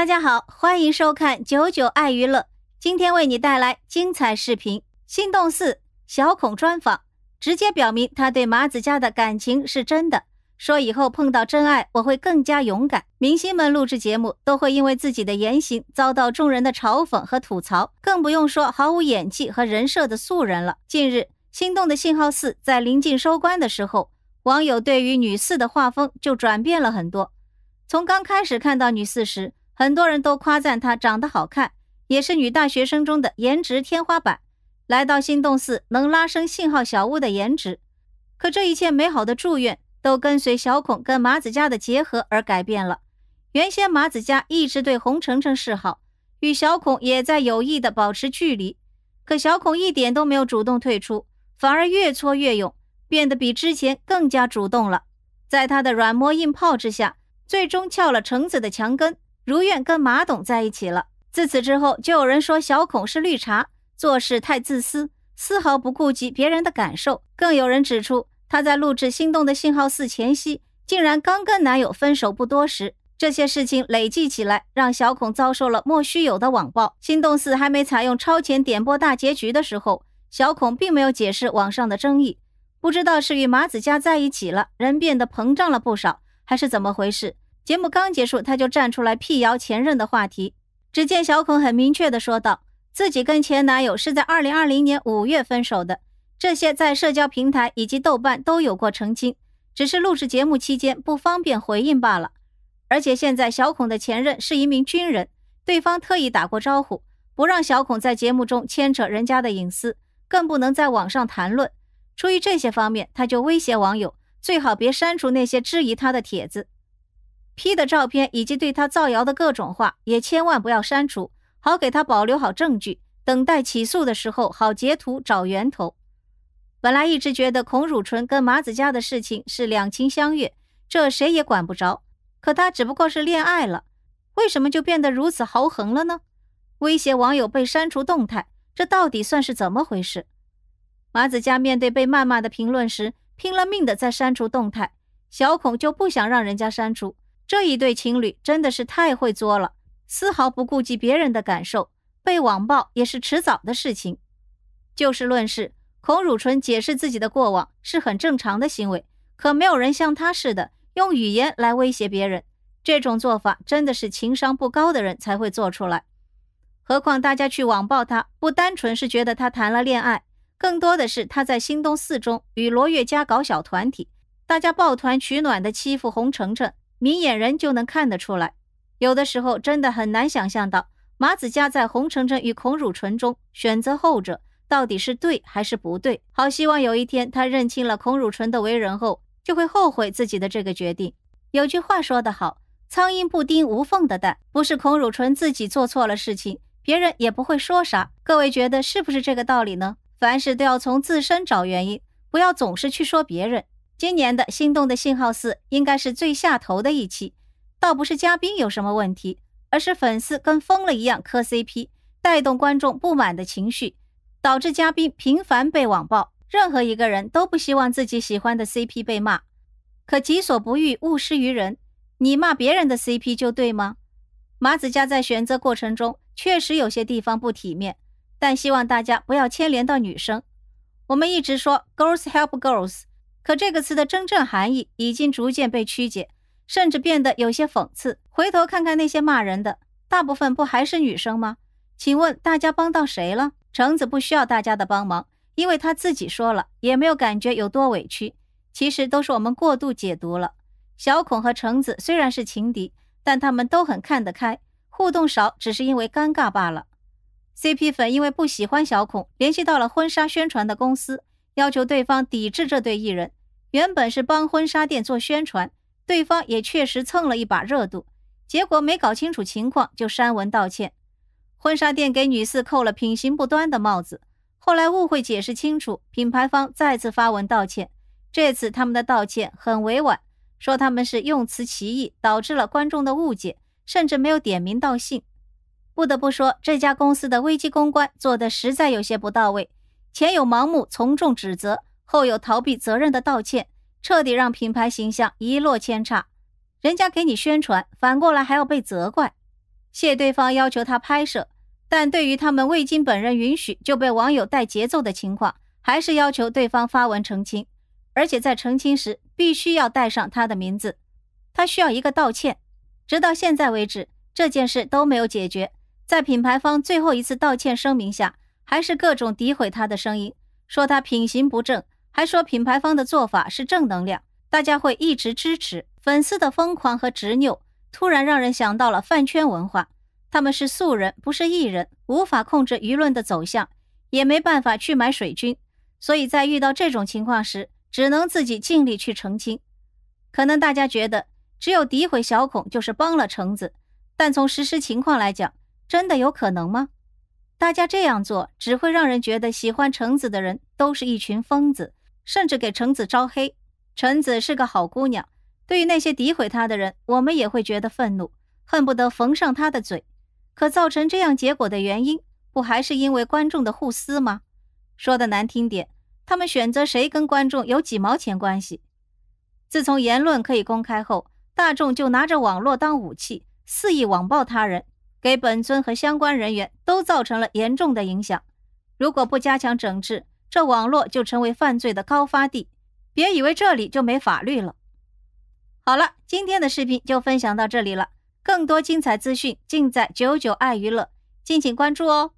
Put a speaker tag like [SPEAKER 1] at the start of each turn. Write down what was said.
[SPEAKER 1] 大家好，欢迎收看九九爱娱乐。今天为你带来精彩视频《心动四小孔专访》，直接表明他对马子佳的感情是真的。说以后碰到真爱，我会更加勇敢。明星们录制节目都会因为自己的言行遭到众人的嘲讽和吐槽，更不用说毫无演技和人设的素人了。近日，《心动的信号四》在临近收官的时候，网友对于女四的画风就转变了很多。从刚开始看到女四时，很多人都夸赞她长得好看，也是女大学生中的颜值天花板。来到心动四，能拉升信号小屋的颜值。可这一切美好的祝愿都跟随小孔跟马子佳的结合而改变了。原先马子佳一直对洪程程示好，与小孔也在有意的保持距离。可小孔一点都没有主动退出，反而越挫越勇，变得比之前更加主动了。在他的软磨硬泡之下，最终撬了橙子的墙根。如愿跟马董在一起了。自此之后，就有人说小孔是绿茶，做事太自私，丝毫不顾及别人的感受。更有人指出，她在录制《心动的信号四》前夕，竟然刚跟男友分手不多时。这些事情累计起来，让小孔遭受了莫须有的网暴。《心动四》还没采用超前点播大结局的时候，小孔并没有解释网上的争议。不知道是与马子佳在一起了，人变得膨胀了不少，还是怎么回事？节目刚结束，他就站出来辟谣前任的话题。只见小孔很明确的说道：“自己跟前男友是在2020年5月分手的。这些在社交平台以及豆瓣都有过澄清，只是录制节目期间不方便回应罢了。而且现在小孔的前任是一名军人，对方特意打过招呼，不让小孔在节目中牵扯人家的隐私，更不能在网上谈论。出于这些方面，他就威胁网友，最好别删除那些质疑他的帖子。” P 的照片以及对他造谣的各种话，也千万不要删除，好给他保留好证据，等待起诉的时候好截图找源头。本来一直觉得孔汝纯跟马子佳的事情是两情相悦，这谁也管不着。可他只不过是恋爱了，为什么就变得如此豪横了呢？威胁网友被删除动态，这到底算是怎么回事？马子佳面对被谩骂的评论时，拼了命的在删除动态，小孔就不想让人家删除。这一对情侣真的是太会作了，丝毫不顾及别人的感受，被网暴也是迟早的事情。就事论事，孔汝纯解释自己的过往是很正常的行为，可没有人像他似的用语言来威胁别人，这种做法真的是情商不高的人才会做出来。何况大家去网暴他，不单纯是觉得他谈了恋爱，更多的是他在新东四中与罗月家搞小团体，大家抱团取暖的欺负洪程程。明眼人就能看得出来，有的时候真的很难想象到马子佳在洪承晨与孔汝纯中选择后者到底是对还是不对。好希望有一天他认清了孔汝纯的为人后，就会后悔自己的这个决定。有句话说得好：“苍蝇不叮无缝的蛋”，不是孔汝纯自己做错了事情，别人也不会说啥。各位觉得是不是这个道理呢？凡事都要从自身找原因，不要总是去说别人。今年的心动的信号四应该是最下头的一期，倒不是嘉宾有什么问题，而是粉丝跟疯了一样磕 CP，带动观众不满的情绪，导致嘉宾频繁被网暴。任何一个人都不希望自己喜欢的 CP 被骂，可己所不欲，勿施于人，你骂别人的 CP 就对吗？马子佳在选择过程中确实有些地方不体面，但希望大家不要牵连到女生。我们一直说，Girls help girls。可这个词的真正含义已经逐渐被曲解，甚至变得有些讽刺。回头看看那些骂人的，大部分不还是女生吗？请问大家帮到谁了？橙子不需要大家的帮忙，因为她自己说了，也没有感觉有多委屈。其实都是我们过度解读了。小孔和橙子虽然是情敌，但他们都很看得开，互动少只是因为尴尬罢了。CP 粉因为不喜欢小孔，联系到了婚纱宣传的公司。要求对方抵制这对艺人，原本是帮婚纱店做宣传，对方也确实蹭了一把热度，结果没搞清楚情况就删文道歉。婚纱店给女四扣了品行不端的帽子，后来误会解释清楚，品牌方再次发文道歉。这次他们的道歉很委婉，说他们是用词歧义导致了观众的误解，甚至没有点名道姓。不得不说，这家公司的危机公关做得实在有些不到位。前有盲目从众指责，后有逃避责任的道歉，彻底让品牌形象一落千丈。人家给你宣传，反过来还要被责怪。谢对方要求他拍摄，但对于他们未经本人允许就被网友带节奏的情况，还是要求对方发文澄清，而且在澄清时必须要带上他的名字。他需要一个道歉，直到现在为止，这件事都没有解决。在品牌方最后一次道歉声明下。还是各种诋毁他的声音，说他品行不正，还说品牌方的做法是正能量，大家会一直支持。粉丝的疯狂和执拗，突然让人想到了饭圈文化。他们是素人，不是艺人，无法控制舆论的走向，也没办法去买水军，所以在遇到这种情况时，只能自己尽力去澄清。可能大家觉得只有诋毁小孔就是帮了橙子，但从实施情况来讲，真的有可能吗？大家这样做只会让人觉得喜欢橙子的人都是一群疯子，甚至给橙子招黑。橙子是个好姑娘，对于那些诋毁她的人，我们也会觉得愤怒，恨不得缝上她的嘴。可造成这样结果的原因，不还是因为观众的互撕吗？说的难听点，他们选择谁跟观众有几毛钱关系？自从言论可以公开后，大众就拿着网络当武器，肆意网暴他人。给本尊和相关人员都造成了严重的影响。如果不加强整治，这网络就成为犯罪的高发地。别以为这里就没法律了。好了，今天的视频就分享到这里了。更多精彩资讯尽在九九爱娱乐，敬请关注哦。